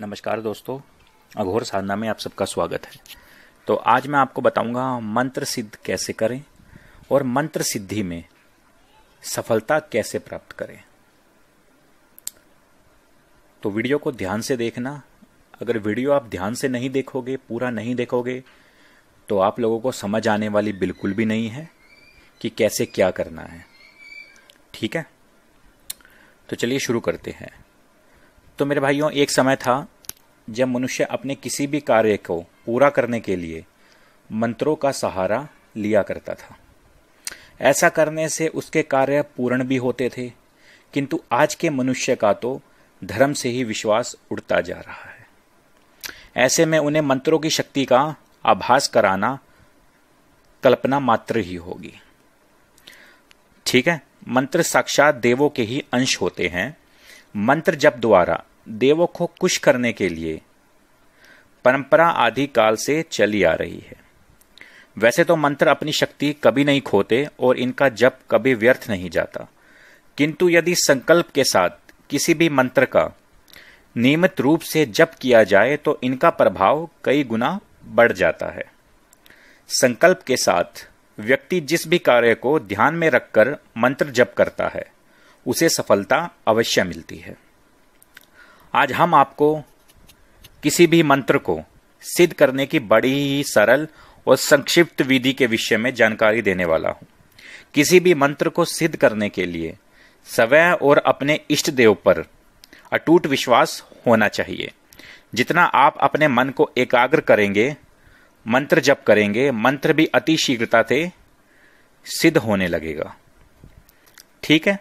नमस्कार दोस्तों अघोर साधना में आप सबका स्वागत है तो आज मैं आपको बताऊंगा मंत्र सिद्ध कैसे करें और मंत्र सिद्धि में सफलता कैसे प्राप्त करें तो वीडियो को ध्यान से देखना अगर वीडियो आप ध्यान से नहीं देखोगे पूरा नहीं देखोगे तो आप लोगों को समझ आने वाली बिल्कुल भी नहीं है कि कैसे क्या करना है ठीक है तो चलिए शुरू करते हैं तो मेरे भाइयों एक समय था जब मनुष्य अपने किसी भी कार्य को पूरा करने के लिए मंत्रों का सहारा लिया करता था ऐसा करने से उसके कार्य पूर्ण भी होते थे किंतु आज के मनुष्य का तो धर्म से ही विश्वास उड़ता जा रहा है ऐसे में उन्हें मंत्रों की शक्ति का आभास कराना कल्पना मात्र ही होगी ठीक है मंत्र साक्षात देवों के ही अंश होते हैं मंत्र जप द्वारा देवों को कुश करने के लिए परंपरा आदि काल से चली आ रही है वैसे तो मंत्र अपनी शक्ति कभी नहीं खोते और इनका जप कभी व्यर्थ नहीं जाता किंतु यदि संकल्प के साथ किसी भी मंत्र का नियमित रूप से जप किया जाए तो इनका प्रभाव कई गुना बढ़ जाता है संकल्प के साथ व्यक्ति जिस भी कार्य को ध्यान में रखकर मंत्र जप करता है उसे सफलता अवश्य मिलती है आज हम आपको किसी भी मंत्र को सिद्ध करने की बड़ी ही सरल और संक्षिप्त विधि के विषय में जानकारी देने वाला हूं किसी भी मंत्र को सिद्ध करने के लिए स्वयं और अपने इष्ट देव पर अटूट विश्वास होना चाहिए जितना आप अपने मन को एकाग्र करेंगे मंत्र जप करेंगे मंत्र भी अति शीघ्रता से सिद्ध होने लगेगा ठीक है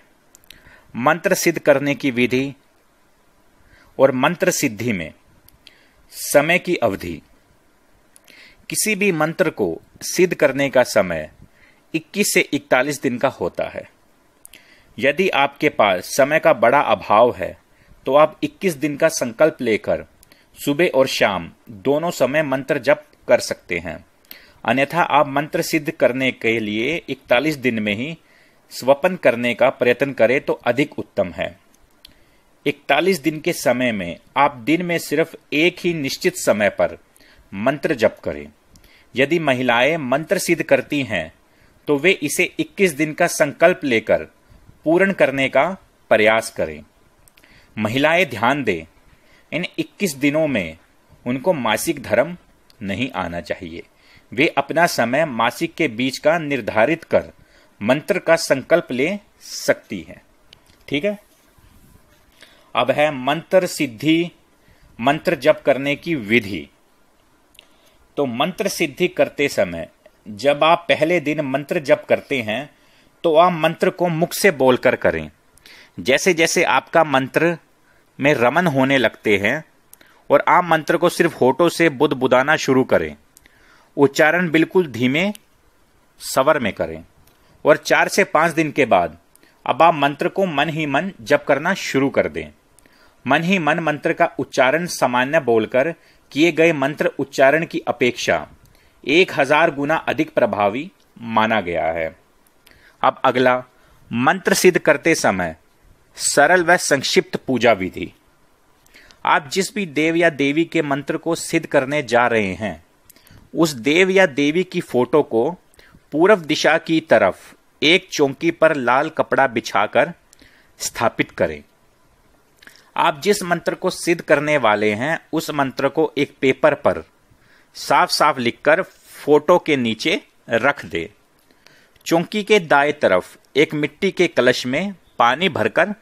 मंत्र सिद्ध करने की विधि और मंत्र सिद्धि में समय की अवधि किसी भी मंत्र को सिद्ध करने का समय 21 से 41 दिन का होता है यदि आपके पास समय का बड़ा अभाव है तो आप 21 दिन का संकल्प लेकर सुबह और शाम दोनों समय मंत्र जप कर सकते हैं अन्यथा आप मंत्र सिद्ध करने के लिए 41 दिन में ही स्वपन करने का प्रयत्न करें तो अधिक उत्तम है 41 दिन के समय में आप दिन में सिर्फ एक ही निश्चित समय पर मंत्र जप करें यदि महिलाएं मंत्र सिद्ध करती हैं तो वे इसे 21 दिन का संकल्प लेकर पूर्ण करने का प्रयास करें महिलाएं ध्यान दें इन 21 दिनों में उनको मासिक धर्म नहीं आना चाहिए वे अपना समय मासिक के बीच का निर्धारित कर मंत्र का संकल्प ले सकती है ठीक है अब है मंत्र सिद्धि मंत्र जप करने की विधि तो मंत्र सिद्धि करते समय जब आप पहले दिन मंत्र जप करते हैं तो आप मंत्र को मुख से बोलकर करें जैसे जैसे आपका मंत्र में रमन होने लगते हैं और आप मंत्र को सिर्फ होठों से बुद बुदाना शुरू करें उच्चारण बिल्कुल धीमे सवर में करें और चार से पांच दिन के बाद अब आप मंत्र को मन ही मन जप करना शुरू कर दें मन ही मन मंत्र का उच्चारण सामान्य बोलकर किए गए मंत्र उच्चारण की अपेक्षा एक हजार गुना अधिक प्रभावी माना गया है अब अगला मंत्र सिद्ध करते समय सरल व संक्षिप्त पूजा विधि आप जिस भी देव या देवी के मंत्र को सिद्ध करने जा रहे हैं उस देव या देवी की फोटो को पूर्व दिशा की तरफ एक चौकी पर लाल कपड़ा बिछाकर स्थापित करें आप जिस मंत्र को सिद्ध करने वाले हैं उस मंत्र को एक पेपर पर साफ साफ लिखकर फोटो के नीचे रख दे चौकी के दाएं तरफ एक मिट्टी के कलश में पानी भरकर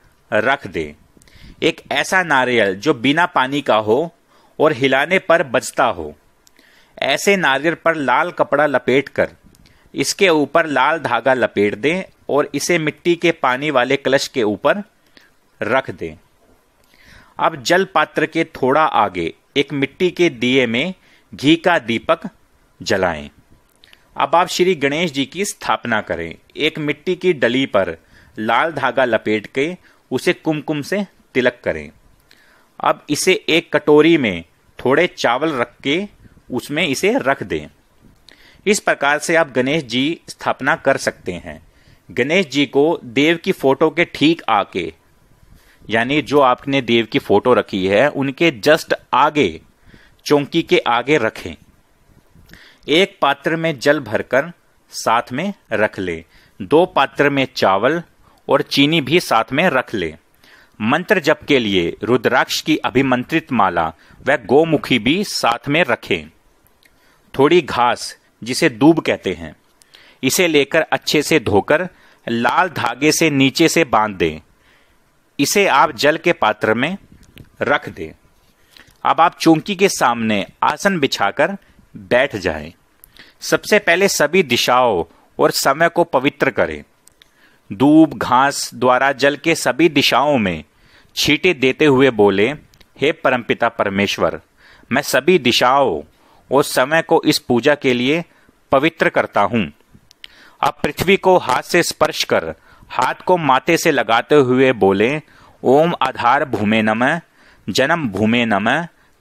रख दे एक ऐसा नारियल जो बिना पानी का हो और हिलाने पर बजता हो ऐसे नारियल पर लाल कपड़ा लपेट कर इसके ऊपर लाल धागा लपेट दें और इसे मिट्टी के पानी वाले कलश के ऊपर रख दें अब जल पात्र के थोड़ा आगे एक मिट्टी के दिए में घी का दीपक जलाएं। अब आप श्री गणेश जी की स्थापना करें एक मिट्टी की डली पर लाल धागा लपेट के उसे कुमकुम से तिलक करें अब इसे एक कटोरी में थोड़े चावल रख के उसमें इसे रख दें इस प्रकार से आप गणेश जी स्थापना कर सकते हैं गणेश जी को देव की फोटो के ठीक आके यानी जो आपने देव की फोटो रखी है उनके जस्ट आगे चौंकी के आगे रखें एक पात्र में जल भरकर साथ में रख ले दो पात्र में चावल और चीनी भी साथ में रख ले मंत्र जप के लिए रुद्राक्ष की अभिमंत्रित माला व गोमुखी भी साथ में रखें थोड़ी घास जिसे दूब कहते हैं इसे लेकर अच्छे से धोकर लाल धागे से नीचे से बांध दें इसे आप जल के पात्र में रख दें अब आप चौकी के सामने आसन बिछाकर बैठ जाएं। सबसे पहले सभी दिशाओं और समय को पवित्र करें दूब घास द्वारा जल के सभी दिशाओं में छीटे देते हुए बोले हे परमपिता परमेश्वर मैं सभी दिशाओं उस समय को इस पूजा के लिए पवित्र करता हूं अब पृथ्वी को हाथ से स्पर्श कर हाथ को माथे से लगाते हुए बोले ओम आधार भूमे नम जन्म भूमे नम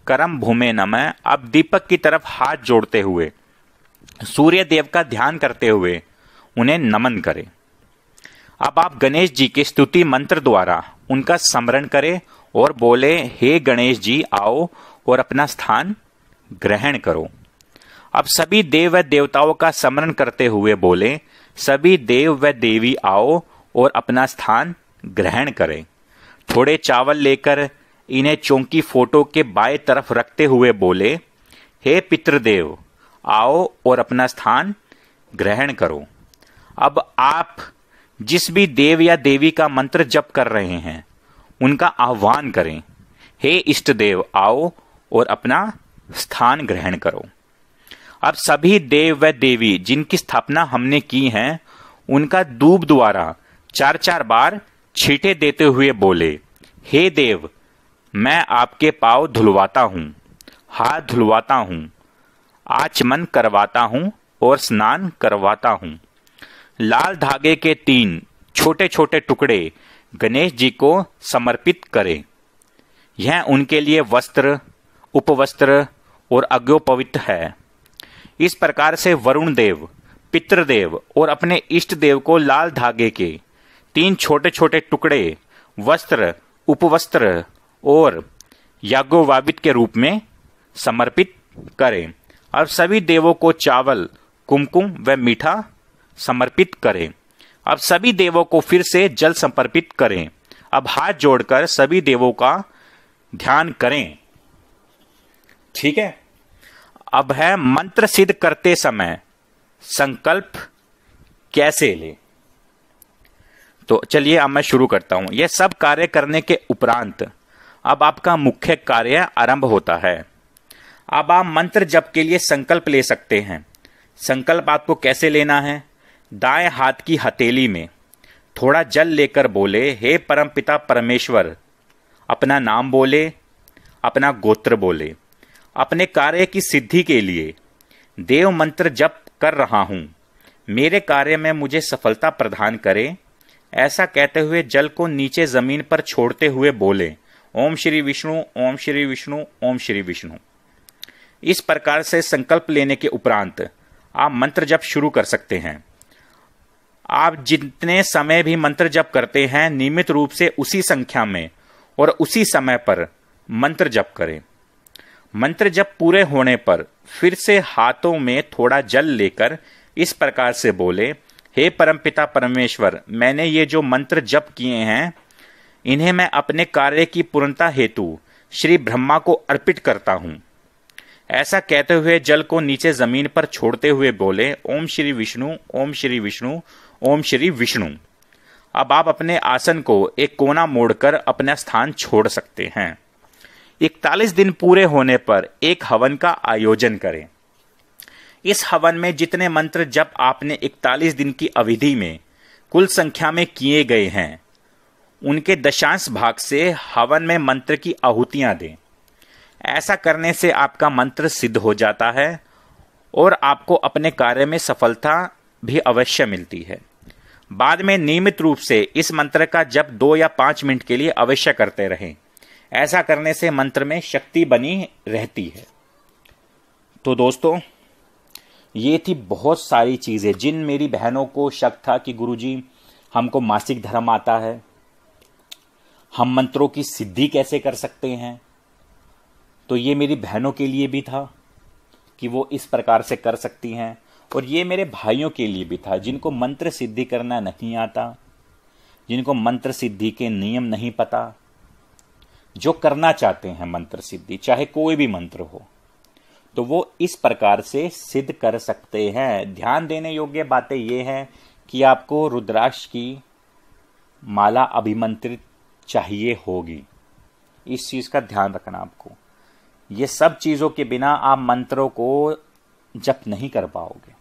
करम भूमे नम अब दीपक की तरफ हाथ जोड़ते हुए सूर्य देव का ध्यान करते हुए उन्हें नमन करें अब आप गणेश जी के स्तुति मंत्र द्वारा उनका स्मरण करें और बोले हे गणेश जी आओ और अपना स्थान ग्रहण करो अब सभी देव व देवताओं का स्मरण करते हुए बोले सभी देव व देवी आओ और अपना स्थान ग्रहण करें थोड़े चावल लेकर इन्हें चौंकी फोटो के बाएं तरफ रखते हुए बोले हे पितृदेव आओ और अपना स्थान ग्रहण करो अब आप जिस भी देव या देवी का मंत्र जप कर रहे हैं उनका आह्वान करें हे इष्ट देव आओ और अपना स्थान ग्रहण करो अब सभी देव व देवी जिनकी स्थापना हमने की है उनका दूब द्वारा चार चार बार छीटे देते हुए बोले हे देव मैं आपके पाव धुलवाता हूं हाथ धुलवाता हूं आचमन करवाता हूं और स्नान करवाता हूं लाल धागे के तीन छोटे छोटे टुकड़े गणेश जी को समर्पित करें यह उनके लिए वस्त्र उपवस्त्र और अज्ञोपवित है इस प्रकार से वरुण देव पितृदेव और अपने इष्ट देव को लाल धागे के तीन छोटे छोटे टुकड़े वस्त्र उपवस्त्र और याज्ञोवाबित के रूप में समर्पित करें और सभी देवों को चावल कुमकुम व मीठा समर्पित करें अब सभी देवों को फिर से जल समर्पित करें अब हाथ जोड़कर सभी देवों का ध्यान करें ठीक है अब है मंत्र सिद्ध करते समय संकल्प कैसे ले तो चलिए अब मैं शुरू करता हूं यह सब कार्य करने के उपरांत अब आपका मुख्य कार्य आरंभ होता है अब आप मंत्र जप के लिए संकल्प ले सकते हैं संकल्प आपको कैसे लेना है दाएं हाथ की हथेली में थोड़ा जल लेकर बोले हे परमपिता परमेश्वर अपना नाम बोले अपना गोत्र बोले अपने कार्य की सिद्धि के लिए देव मंत्र जप कर रहा हूं मेरे कार्य में मुझे सफलता प्रदान करे ऐसा कहते हुए जल को नीचे जमीन पर छोड़ते हुए बोले ओम श्री विष्णु ओम श्री विष्णु ओम श्री विष्णु इस प्रकार से संकल्प लेने के उपरांत आप मंत्र जप शुरू कर सकते हैं आप जितने समय भी मंत्र जप करते हैं नियमित रूप से उसी संख्या में और उसी समय पर मंत्र जप करें मंत्र जब पूरे होने पर फिर से हाथों में थोड़ा जल लेकर इस प्रकार से बोले हे परमपिता परमेश्वर मैंने ये जो मंत्र जप किए हैं इन्हें मैं अपने कार्य की पूर्णता हेतु श्री ब्रह्मा को अर्पित करता हूँ ऐसा कहते हुए जल को नीचे जमीन पर छोड़ते हुए बोले ओम श्री विष्णु ओम श्री विष्णु ओम श्री विष्णु अब आप अपने आसन को एक कोना मोड़कर अपना स्थान छोड़ सकते हैं इकतालीस दिन पूरे होने पर एक हवन का आयोजन करें इस हवन में जितने मंत्र जब आपने इकतालीस दिन की अवधि में कुल संख्या में किए गए हैं उनके दशांश भाग से हवन में मंत्र की आहुतियां दें ऐसा करने से आपका मंत्र सिद्ध हो जाता है और आपको अपने कार्य में सफलता भी अवश्य मिलती है बाद में नियमित रूप से इस मंत्र का जब दो या पांच मिनट के लिए अवश्य करते रहें ऐसा करने से मंत्र में शक्ति बनी रहती है तो दोस्तों ये थी बहुत सारी चीज़ें जिन मेरी बहनों को शक था कि गुरुजी हमको मासिक धर्म आता है हम मंत्रों की सिद्धि कैसे कर सकते हैं तो ये मेरी बहनों के लिए भी था कि वो इस प्रकार से कर सकती हैं और ये मेरे भाइयों के लिए भी था जिनको मंत्र सिद्धि करना नहीं आता जिनको मंत्र सिद्धि के नियम नहीं पता जो करना चाहते हैं मंत्र सिद्धि चाहे कोई भी मंत्र हो तो वो इस प्रकार से सिद्ध कर सकते हैं ध्यान देने योग्य बातें ये हैं कि आपको रुद्राक्ष की माला अभिमंत्रित चाहिए होगी इस चीज़ का ध्यान रखना आपको ये सब चीज़ों के बिना आप मंत्रों को जप नहीं कर पाओगे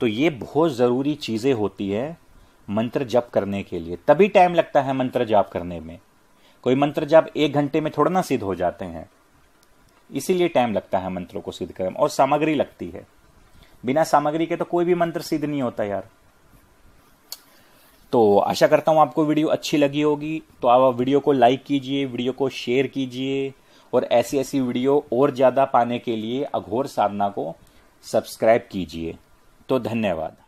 तो ये बहुत ज़रूरी चीज़ें होती हैं मंत्र जप करने के लिए तभी टाइम लगता है मंत्र जाप करने में कोई मंत्र जाप एक घंटे में थोड़ा ना सिद्ध हो जाते हैं इसीलिए टाइम लगता है मंत्रों को सिद्ध करने और सामग्री लगती है बिना सामग्री के तो कोई भी मंत्र सिद्ध नहीं होता यार तो आशा करता हूं आपको वीडियो अच्छी लगी होगी तो आप वीडियो को लाइक कीजिए वीडियो को शेयर कीजिए और ऐसी ऐसी वीडियो और ज़्यादा पाने के लिए अघोर साधना को सब्सक्राइब कीजिए तो धन्यवाद